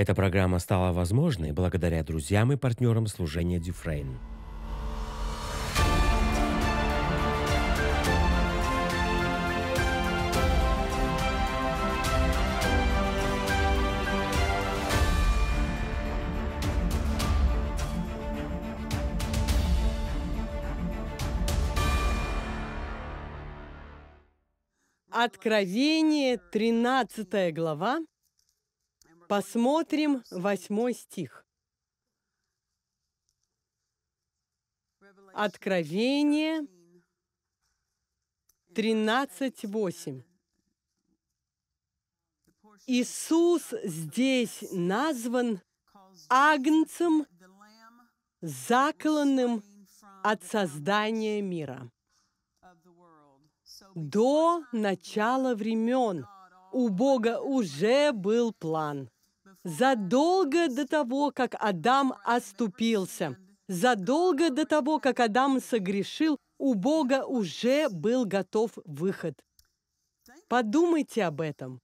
Эта программа стала возможной благодаря друзьям и партнерам служения Дюфрейн. Откровение, 13 глава, Посмотрим восьмой стих. Откровение 13.8. Иисус здесь назван агнцем, закланным от создания мира. До начала времен у Бога уже был план – задолго до того, как Адам оступился. Задолго до того, как Адам согрешил, у Бога уже был готов выход. Подумайте об этом.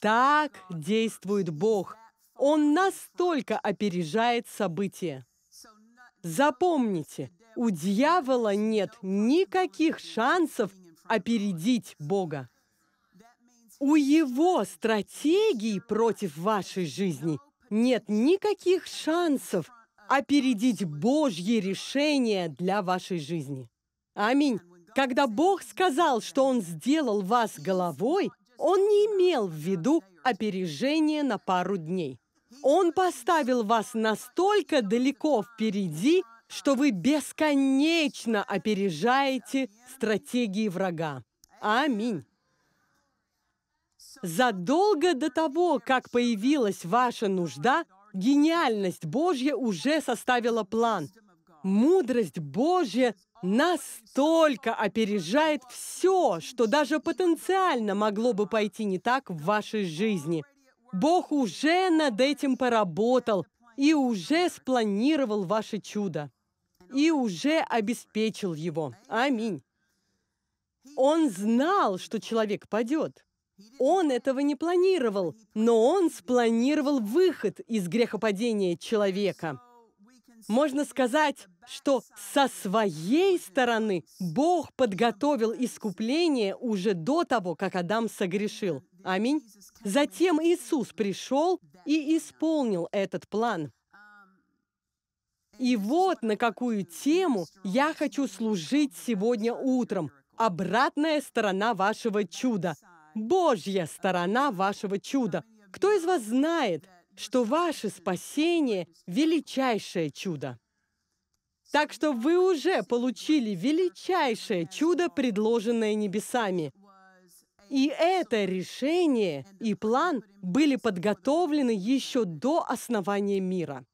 Так действует Бог. Он настолько опережает события. Запомните, у дьявола нет никаких шансов опередить Бога. У его стратегии против вашей жизни нет никаких шансов опередить Божье решение для вашей жизни. Аминь. Когда Бог сказал, что Он сделал вас головой, Он не имел в виду опережение на пару дней. Он поставил вас настолько далеко впереди, что вы бесконечно опережаете стратегии врага. Аминь. Задолго до того, как появилась ваша нужда, гениальность Божья уже составила план. Мудрость Божья настолько опережает все, что даже потенциально могло бы пойти не так в вашей жизни. Бог уже над этим поработал и уже спланировал ваше чудо, и уже обеспечил его. Аминь. Он знал, что человек падет. Он этого не планировал, но он спланировал выход из грехопадения человека. Можно сказать, что со своей стороны Бог подготовил искупление уже до того, как Адам согрешил. Аминь. Затем Иисус пришел и исполнил этот план. И вот на какую тему я хочу служить сегодня утром. Обратная сторона вашего чуда. Божья сторона вашего чуда. Кто из вас знает, что ваше спасение – величайшее чудо? Так что вы уже получили величайшее чудо, предложенное небесами. И это решение и план были подготовлены еще до основания мира.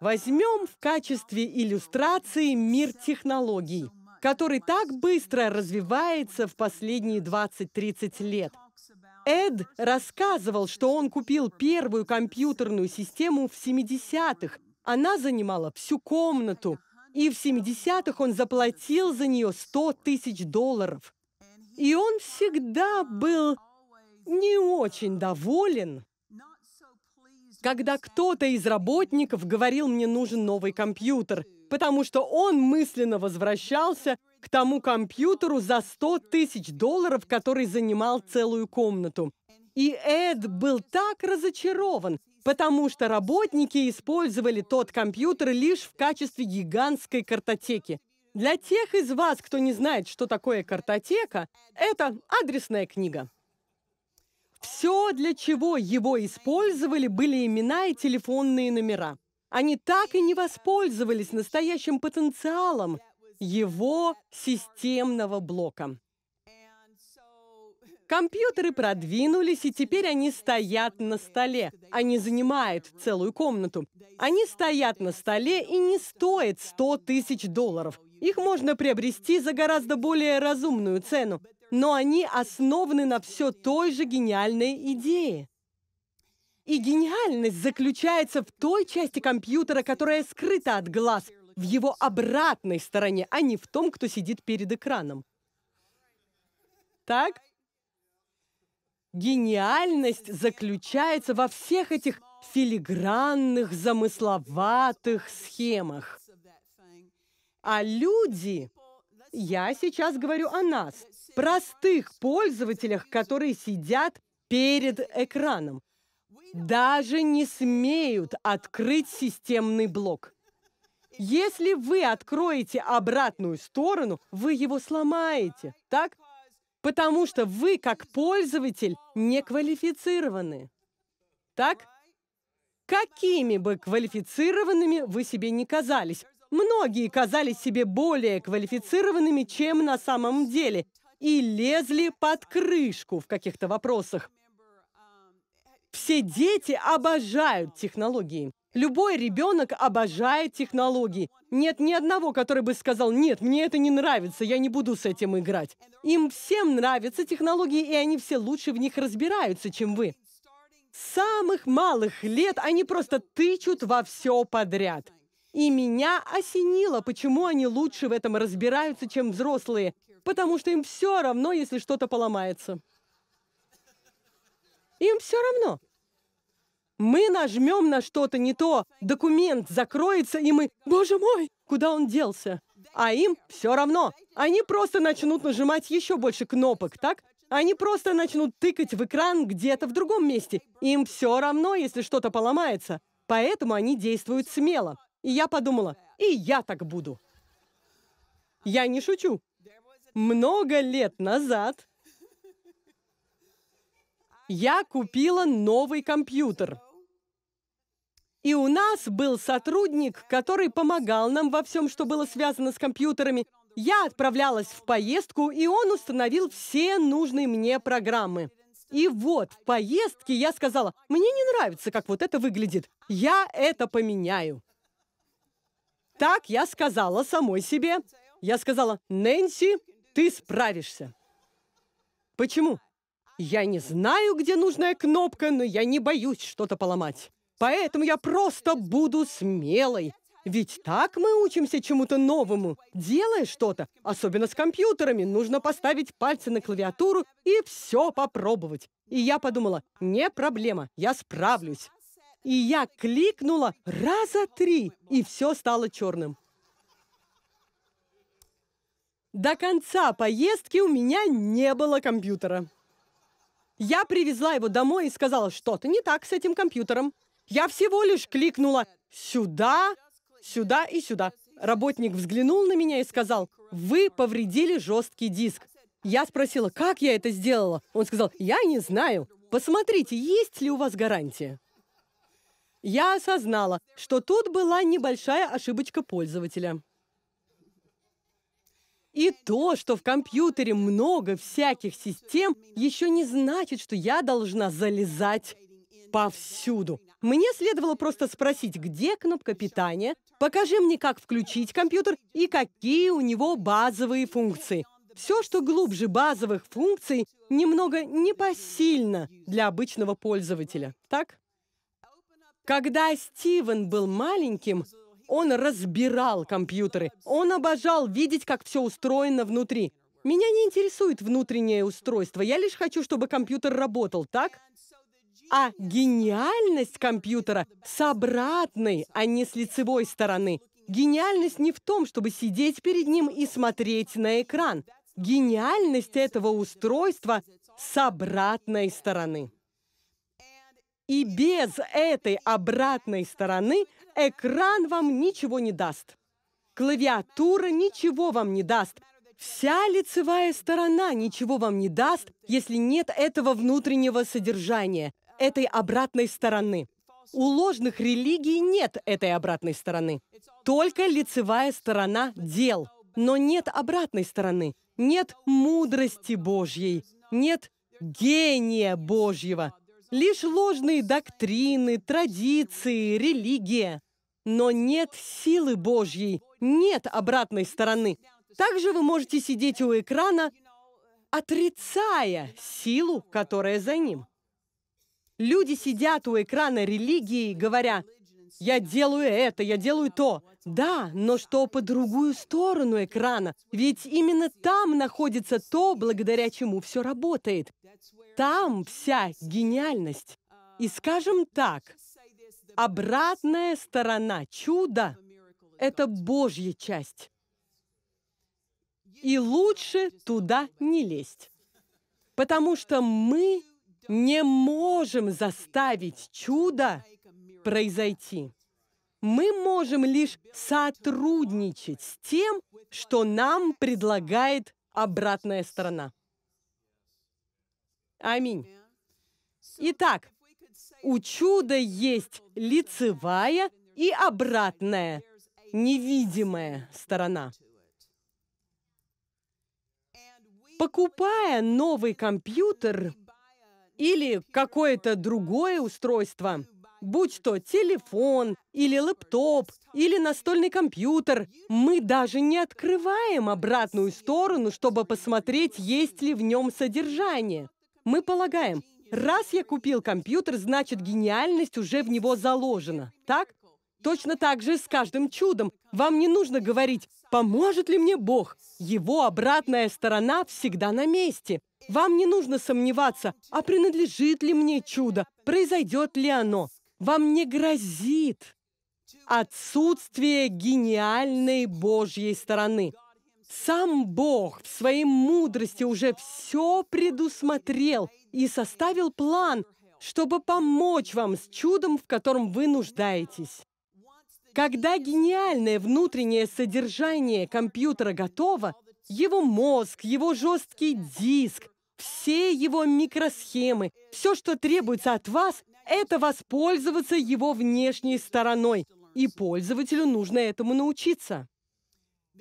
Возьмем в качестве иллюстрации мир технологий – который так быстро развивается в последние 20-30 лет. Эд рассказывал, что он купил первую компьютерную систему в 70-х. Она занимала всю комнату. И в 70-х он заплатил за нее 100 тысяч долларов. И он всегда был не очень доволен, когда кто-то из работников говорил, мне нужен новый компьютер – потому что он мысленно возвращался к тому компьютеру за 100 тысяч долларов, который занимал целую комнату. И Эд был так разочарован, потому что работники использовали тот компьютер лишь в качестве гигантской картотеки. Для тех из вас, кто не знает, что такое картотека, это адресная книга. Все, для чего его использовали, были имена и телефонные номера – они так и не воспользовались настоящим потенциалом его системного блока. Компьютеры продвинулись, и теперь они стоят на столе. Они занимают целую комнату. Они стоят на столе и не стоят 100 тысяч долларов. Их можно приобрести за гораздо более разумную цену, но они основаны на все той же гениальной идее. И гениальность заключается в той части компьютера, которая скрыта от глаз, в его обратной стороне, а не в том, кто сидит перед экраном. Так? Гениальность заключается во всех этих филигранных, замысловатых схемах. А люди, я сейчас говорю о нас, простых пользователях, которые сидят перед экраном даже не смеют открыть системный блок. Если вы откроете обратную сторону, вы его сломаете, так? Потому что вы, как пользователь, не квалифицированы. Так? Какими бы квалифицированными вы себе не казались, многие казались себе более квалифицированными, чем на самом деле, и лезли под крышку в каких-то вопросах. Все дети обожают технологии. Любой ребенок обожает технологии. Нет ни одного, который бы сказал, нет, мне это не нравится, я не буду с этим играть. Им всем нравятся технологии, и они все лучше в них разбираются, чем вы. С самых малых лет они просто тычут во все подряд. И меня осенило, почему они лучше в этом разбираются, чем взрослые. Потому что им все равно, если что-то поломается. Им все равно. Мы нажмем на что-то не то, документ закроется, и мы «Боже мой, куда он делся?» А им все равно. Они просто начнут нажимать еще больше кнопок, так? Они просто начнут тыкать в экран где-то в другом месте. Им все равно, если что-то поломается. Поэтому они действуют смело. И я подумала, и я так буду. Я не шучу. Много лет назад я купила новый компьютер. И у нас был сотрудник, который помогал нам во всем, что было связано с компьютерами. Я отправлялась в поездку, и он установил все нужные мне программы. И вот в поездке я сказала, мне не нравится, как вот это выглядит. Я это поменяю. Так я сказала самой себе. Я сказала, Нэнси, ты справишься. Почему? Я не знаю, где нужная кнопка, но я не боюсь что-то поломать. Поэтому я просто буду смелой. Ведь так мы учимся чему-то новому. Делая что-то, особенно с компьютерами, нужно поставить пальцы на клавиатуру и все попробовать. И я подумала, не проблема, я справлюсь. И я кликнула раза три, и все стало черным. До конца поездки у меня не было компьютера. Я привезла его домой и сказала, что-то не так с этим компьютером. Я всего лишь кликнула сюда, сюда и сюда. Работник взглянул на меня и сказал, вы повредили жесткий диск. Я спросила, как я это сделала? Он сказал, я не знаю. Посмотрите, есть ли у вас гарантия. Я осознала, что тут была небольшая ошибочка пользователя. И то, что в компьютере много всяких систем, еще не значит, что я должна залезать повсюду. Мне следовало просто спросить, где кнопка питания, покажи мне, как включить компьютер и какие у него базовые функции. Все, что глубже базовых функций, немного непосильно для обычного пользователя, так? Когда Стивен был маленьким, он разбирал компьютеры. Он обожал видеть, как все устроено внутри. Меня не интересует внутреннее устройство. Я лишь хочу, чтобы компьютер работал, так? А гениальность компьютера с обратной, а не с лицевой стороны. Гениальность не в том, чтобы сидеть перед ним и смотреть на экран. Гениальность этого устройства с обратной стороны. И без этой обратной стороны экран вам ничего не даст. Клавиатура ничего вам не даст. Вся лицевая сторона ничего вам не даст, если нет этого внутреннего содержания, этой обратной стороны. У ложных религий нет этой обратной стороны. Только лицевая сторона дел. Но нет обратной стороны. Нет мудрости Божьей. Нет гения Божьего. Лишь ложные доктрины, традиции, религия. Но нет силы Божьей, нет обратной стороны. Также вы можете сидеть у экрана, отрицая силу, которая за ним. Люди сидят у экрана религии, говоря – я делаю это, я делаю то. Да, но что по другую сторону экрана? Ведь именно там находится то, благодаря чему все работает. Там вся гениальность. И скажем так, обратная сторона чуда – это Божья часть. И лучше туда не лезть. Потому что мы не можем заставить чудо произойти. Мы можем лишь сотрудничать с тем, что нам предлагает обратная сторона. Аминь. Итак, у чуда есть лицевая и обратная, невидимая сторона. Покупая новый компьютер или какое-то другое устройство – будь то телефон или лэптоп или настольный компьютер, мы даже не открываем обратную сторону, чтобы посмотреть, есть ли в нем содержание. Мы полагаем, раз я купил компьютер, значит гениальность уже в него заложена. Так? Точно так же с каждым чудом. Вам не нужно говорить «Поможет ли мне Бог?». Его обратная сторона всегда на месте. Вам не нужно сомневаться, а принадлежит ли мне чудо, произойдет ли оно вам не грозит отсутствие гениальной Божьей стороны. Сам Бог в своей мудрости уже все предусмотрел и составил план, чтобы помочь вам с чудом, в котором вы нуждаетесь. Когда гениальное внутреннее содержание компьютера готово, его мозг, его жесткий диск, все его микросхемы, все, что требуется от вас, это воспользоваться его внешней стороной. И пользователю нужно этому научиться.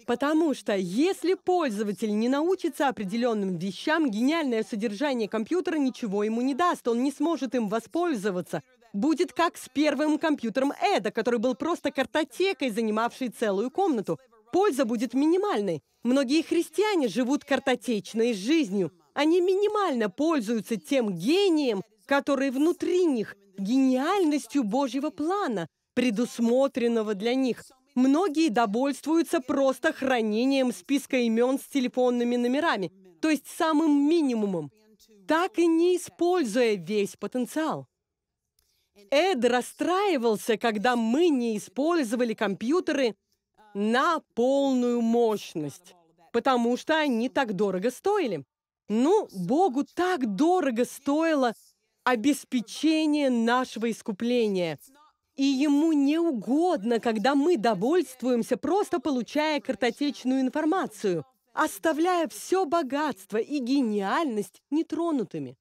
Потому что если пользователь не научится определенным вещам, гениальное содержание компьютера ничего ему не даст, он не сможет им воспользоваться. Будет как с первым компьютером Эда, который был просто картотекой, занимавшей целую комнату. Польза будет минимальной. Многие христиане живут картотечной жизнью. Они минимально пользуются тем гением, которые внутри них, гениальностью Божьего плана, предусмотренного для них. Многие довольствуются просто хранением списка имен с телефонными номерами, то есть самым минимумом, так и не используя весь потенциал. Эд расстраивался, когда мы не использовали компьютеры на полную мощность, потому что они так дорого стоили. Ну, Богу так дорого стоило обеспечение нашего искупления. И ему не угодно, когда мы довольствуемся, просто получая картотечную информацию, оставляя все богатство и гениальность нетронутыми.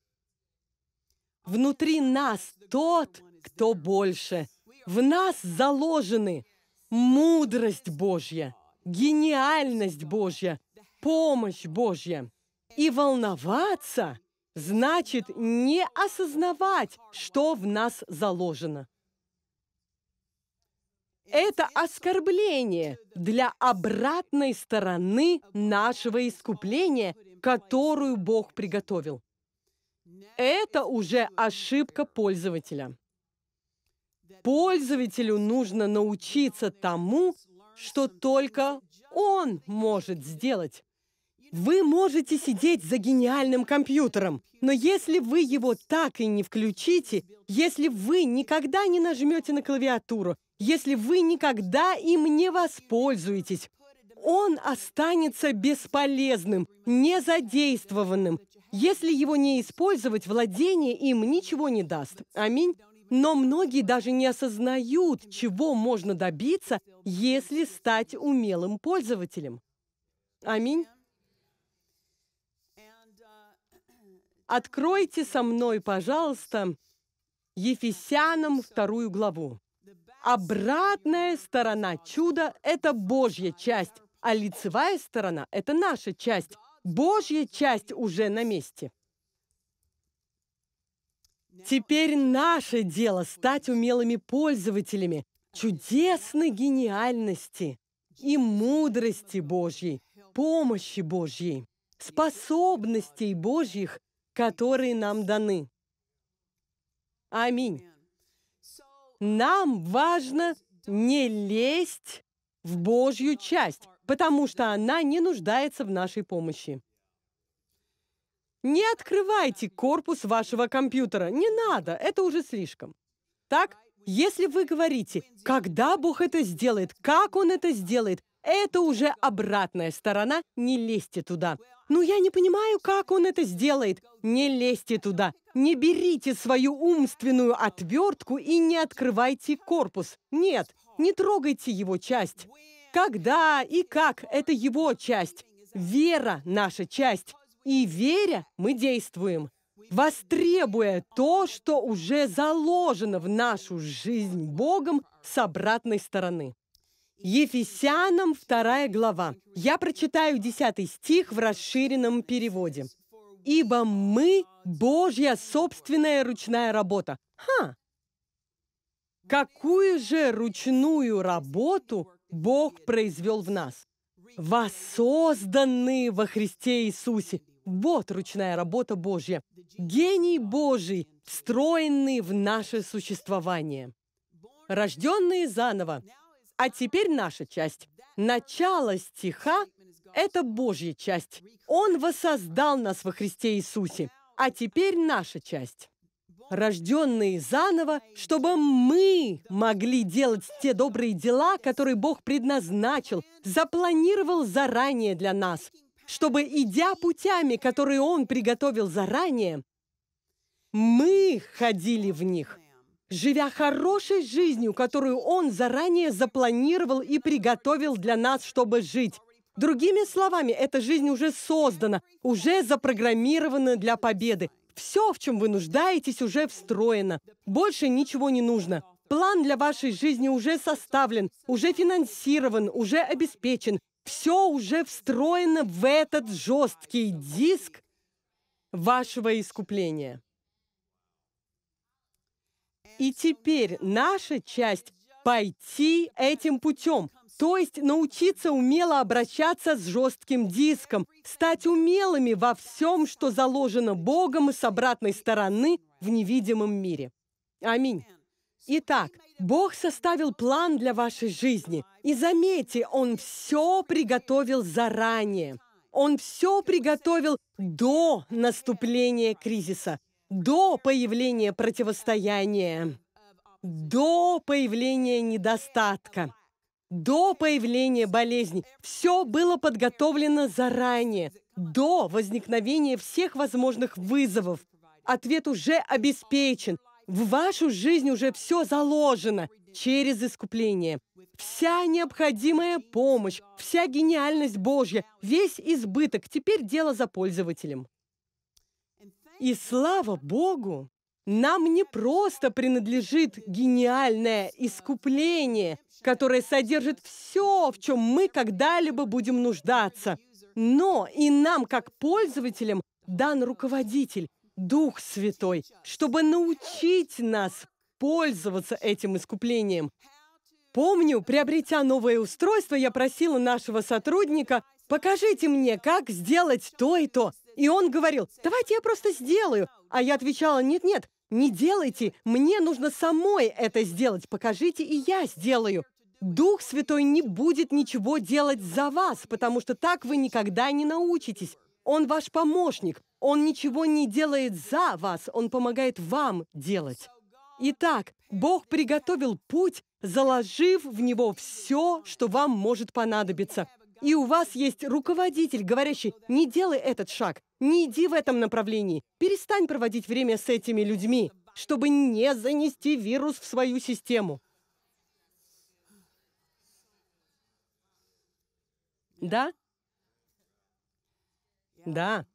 Внутри нас тот, кто больше. В нас заложены мудрость Божья, гениальность Божья, помощь Божья. И волноваться – значит не осознавать, что в нас заложено. Это оскорбление для обратной стороны нашего искупления, которую Бог приготовил. Это уже ошибка пользователя. Пользователю нужно научиться тому, что только он может сделать. Вы можете сидеть за гениальным компьютером, но если вы его так и не включите, если вы никогда не нажмете на клавиатуру, если вы никогда им не воспользуетесь, он останется бесполезным, незадействованным. Если его не использовать, владение им ничего не даст. Аминь. Но многие даже не осознают, чего можно добиться, если стать умелым пользователем. Аминь. Откройте со мной, пожалуйста, Ефесянам вторую главу. Обратная сторона чуда – это Божья часть, а лицевая сторона – это наша часть. Божья часть уже на месте. Теперь наше дело стать умелыми пользователями чудесной гениальности и мудрости Божьей, помощи Божьей, способностей Божьих которые нам даны. Аминь. Нам важно не лезть в Божью часть, потому что она не нуждается в нашей помощи. Не открывайте корпус вашего компьютера. Не надо, это уже слишком. Так, если вы говорите, когда Бог это сделает, как Он это сделает, это уже обратная сторона, не лезьте туда. «Ну я не понимаю, как он это сделает! Не лезьте туда! Не берите свою умственную отвертку и не открывайте корпус! Нет, не трогайте его часть! Когда и как – это его часть! Вера – наша часть! И веря мы действуем, востребуя то, что уже заложено в нашу жизнь Богом с обратной стороны. Ефесянам 2 глава. Я прочитаю 10 стих в расширенном переводе. «Ибо мы – Божья собственная ручная работа». Ха! Какую же ручную работу Бог произвел в нас? Воссозданные во Христе Иисусе. Вот ручная работа Божья. Гений Божий, встроенный в наше существование. Рожденные заново, а теперь наша часть. Начало стиха – это Божья часть. Он воссоздал нас во Христе Иисусе. А теперь наша часть. Рожденные заново, чтобы мы могли делать те добрые дела, которые Бог предназначил, запланировал заранее для нас, чтобы, идя путями, которые Он приготовил заранее, мы ходили в них – живя хорошей жизнью, которую Он заранее запланировал и приготовил для нас, чтобы жить. Другими словами, эта жизнь уже создана, уже запрограммирована для победы. Все, в чем вы нуждаетесь, уже встроено. Больше ничего не нужно. План для вашей жизни уже составлен, уже финансирован, уже обеспечен. Все уже встроено в этот жесткий диск вашего искупления. И теперь наша часть – пойти этим путем, то есть научиться умело обращаться с жестким диском, стать умелыми во всем, что заложено Богом с обратной стороны в невидимом мире. Аминь. Итак, Бог составил план для вашей жизни. И заметьте, Он все приготовил заранее. Он все приготовил до наступления кризиса до появления противостояния, до появления недостатка, до появления болезней, Все было подготовлено заранее, до возникновения всех возможных вызовов. Ответ уже обеспечен. В вашу жизнь уже все заложено через искупление. Вся необходимая помощь, вся гениальность Божья, весь избыток. Теперь дело за пользователем. И слава Богу, нам не просто принадлежит гениальное искупление, которое содержит все, в чем мы когда-либо будем нуждаться, но и нам, как пользователям, дан руководитель, Дух Святой, чтобы научить нас пользоваться этим искуплением. Помню, приобретя новое устройство, я просила нашего сотрудника, покажите мне, как сделать то и то. И он говорил, давайте я просто сделаю. А я отвечала, нет-нет, не делайте, мне нужно самой это сделать. Покажите, и я сделаю. Дух Святой не будет ничего делать за вас, потому что так вы никогда не научитесь. Он ваш помощник. Он ничего не делает за вас, он помогает вам делать. Итак, Бог приготовил путь, заложив в него все, что вам может понадобиться. И у вас есть руководитель, говорящий, не делай этот шаг, не иди в этом направлении. Перестань проводить время с этими людьми, чтобы не занести вирус в свою систему. Да? Да.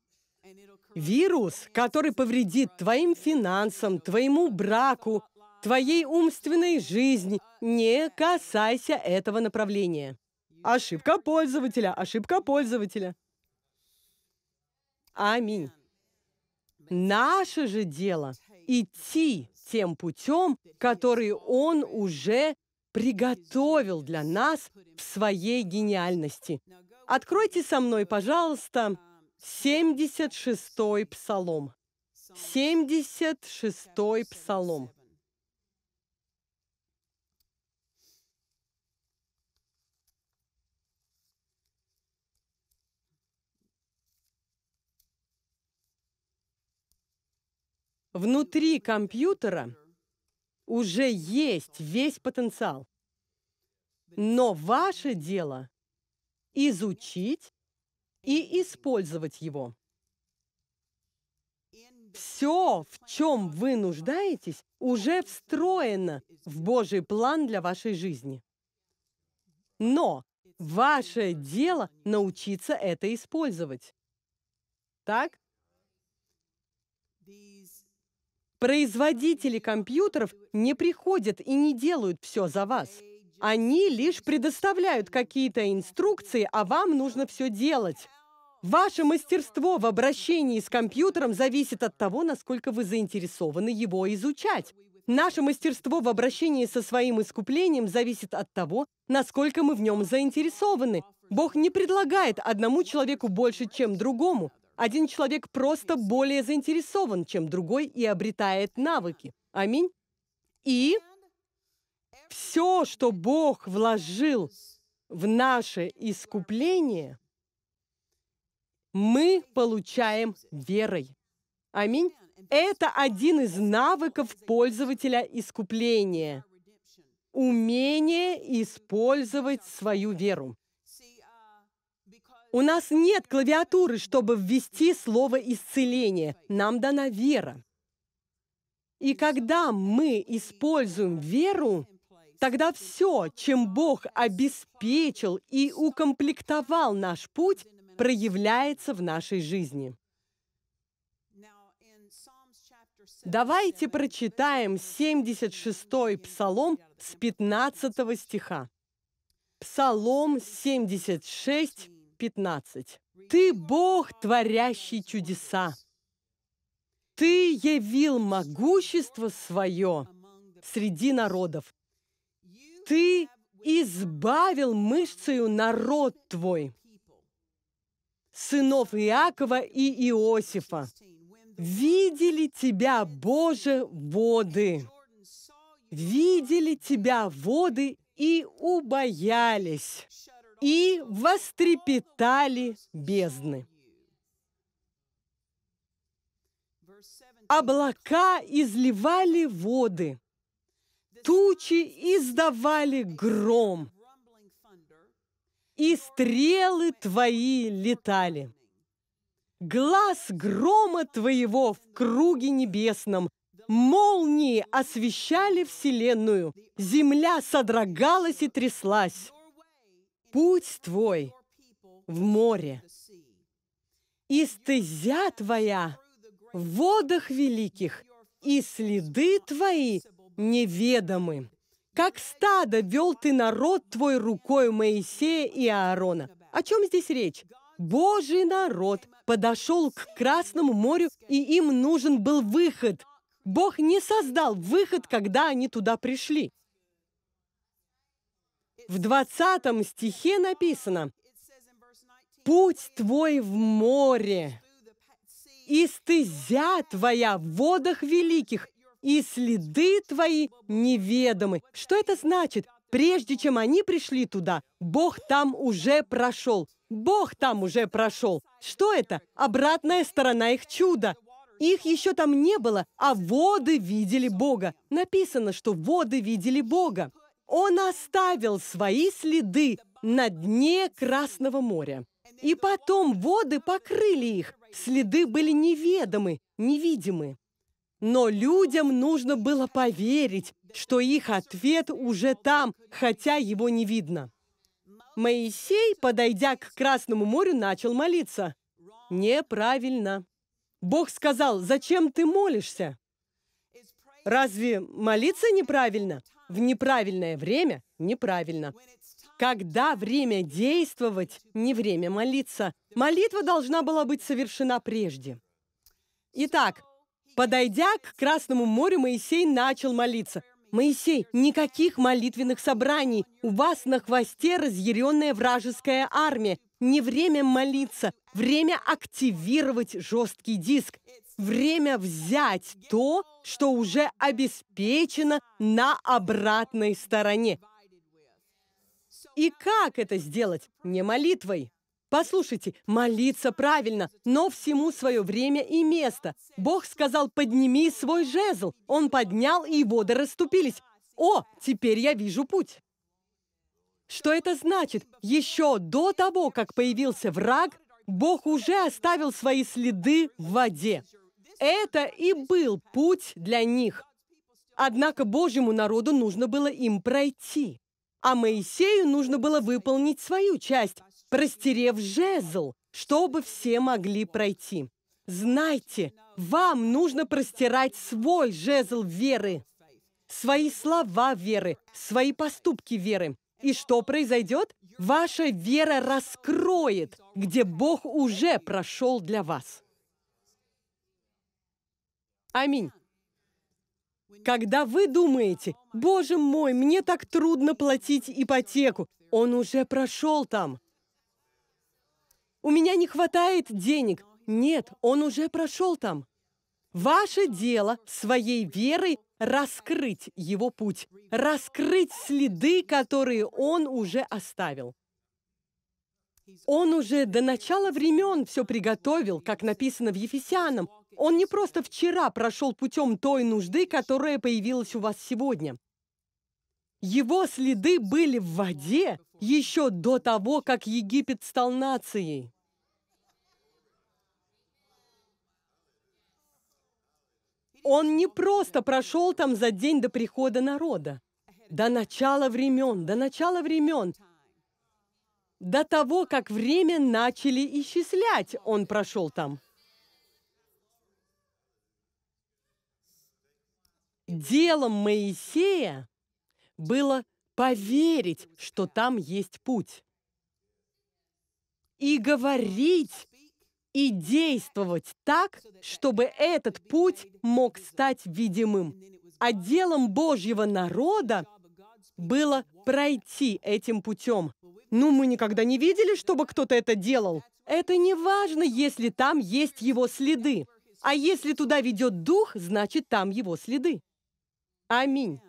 Вирус, который повредит твоим финансам, твоему браку, твоей умственной жизни. Не касайся этого направления. Ошибка пользователя, ошибка пользователя. Аминь. Наше же дело – идти тем путем, который Он уже приготовил для нас в своей гениальности. Откройте со мной, пожалуйста, 76-й псалом. 76-й псалом. внутри компьютера уже есть весь потенциал. Но ваше дело – изучить и использовать его. Все, в чем вы нуждаетесь, уже встроено в Божий план для вашей жизни. Но ваше дело научиться это использовать. Так? Производители компьютеров не приходят и не делают все за вас. Они лишь предоставляют какие-то инструкции, а вам нужно все делать. Ваше мастерство в обращении с компьютером зависит от того, насколько вы заинтересованы его изучать. Наше мастерство в обращении со своим искуплением зависит от того, насколько мы в нем заинтересованы. Бог не предлагает одному человеку больше, чем другому. Один человек просто более заинтересован, чем другой, и обретает навыки. Аминь. И все, что Бог вложил в наше искупление, мы получаем верой. Аминь. Это один из навыков пользователя искупления. Умение использовать свою веру. У нас нет клавиатуры, чтобы ввести слово «исцеление». Нам дана вера. И когда мы используем веру, тогда все, чем Бог обеспечил и укомплектовал наш путь, проявляется в нашей жизни. Давайте прочитаем 76-й Псалом с 15 стиха. Псалом 76, 15. «Ты Бог, творящий чудеса! Ты явил могущество свое среди народов! Ты избавил мышцею народ твой!» сынов Иакова и Иосифа. Видели тебя, Боже, воды. Видели тебя, воды, и убоялись и вострепетали бездны. Облака изливали воды, тучи издавали гром, и стрелы твои летали. Глаз грома твоего в круге небесном Молнии освещали вселенную, земля содрогалась и тряслась путь твой в море, и стезя твоя в водах великих, и следы твои неведомы. Как стадо вел ты народ твой рукой Моисея и Аарона. О чем здесь речь? Божий народ подошел к Красному морю, и им нужен был выход. Бог не создал выход, когда они туда пришли. В 20 стихе написано, «Путь твой в море, и стезя твоя в водах великих, и следы твои неведомы». Что это значит? Прежде чем они пришли туда, Бог там уже прошел. Бог там уже прошел. Что это? Обратная сторона их чуда. Их еще там не было, а воды видели Бога. Написано, что воды видели Бога. Он оставил свои следы на дне Красного моря. И потом воды покрыли их, следы были неведомы, невидимы. Но людям нужно было поверить, что их ответ уже там, хотя его не видно. Моисей, подойдя к Красному морю, начал молиться. Неправильно. Бог сказал, зачем ты молишься? Разве молиться неправильно? В неправильное время неправильно. Когда время действовать, не время молиться. Молитва должна была быть совершена прежде. Итак, подойдя к Красному морю, Моисей начал молиться. «Моисей, никаких молитвенных собраний. У вас на хвосте разъяренная вражеская армия. Не время молиться, время активировать жесткий диск время взять то, что уже обеспечено на обратной стороне. И как это сделать? Не молитвой. Послушайте, молиться правильно, но всему свое время и место. Бог сказал, подними свой жезл. Он поднял, и воды расступились. О, теперь я вижу путь. Что это значит? Еще до того, как появился враг, Бог уже оставил свои следы в воде. Это и был путь для них. Однако Божьему народу нужно было им пройти. А Моисею нужно было выполнить свою часть, простерев жезл, чтобы все могли пройти. Знайте, вам нужно простирать свой жезл веры, свои слова веры, свои поступки веры. И что произойдет? Ваша вера раскроет, где Бог уже прошел для вас. Аминь. Когда вы думаете, «Боже мой, мне так трудно платить ипотеку», он уже прошел там. «У меня не хватает денег». Нет, он уже прошел там. Ваше дело своей верой раскрыть его путь, раскрыть следы, которые он уже оставил. Он уже до начала времен все приготовил, как написано в Ефесянам. Он не просто вчера прошел путем той нужды, которая появилась у вас сегодня. Его следы были в воде еще до того, как Египет стал нацией. Он не просто прошел там за день до прихода народа, до начала времен, до начала времен, до того, как время начали исчислять, он прошел там. Делом Моисея было поверить, что там есть путь. И говорить, и действовать так, чтобы этот путь мог стать видимым. А делом Божьего народа было пройти этим путем. Ну, мы никогда не видели, чтобы кто-то это делал. Это не важно, если там есть его следы. А если туда ведет дух, значит, там его следы. Аминь.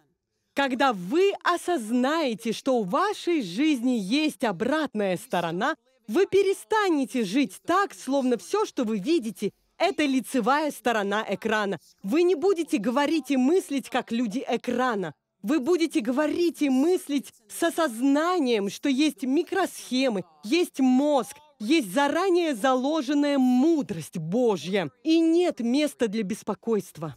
Когда вы осознаете, что у вашей жизни есть обратная сторона, вы перестанете жить так, словно все, что вы видите, это лицевая сторона экрана. Вы не будете говорить и мыслить, как люди экрана. Вы будете говорить и мыслить с осознанием, что есть микросхемы, есть мозг, есть заранее заложенная мудрость Божья, и нет места для беспокойства.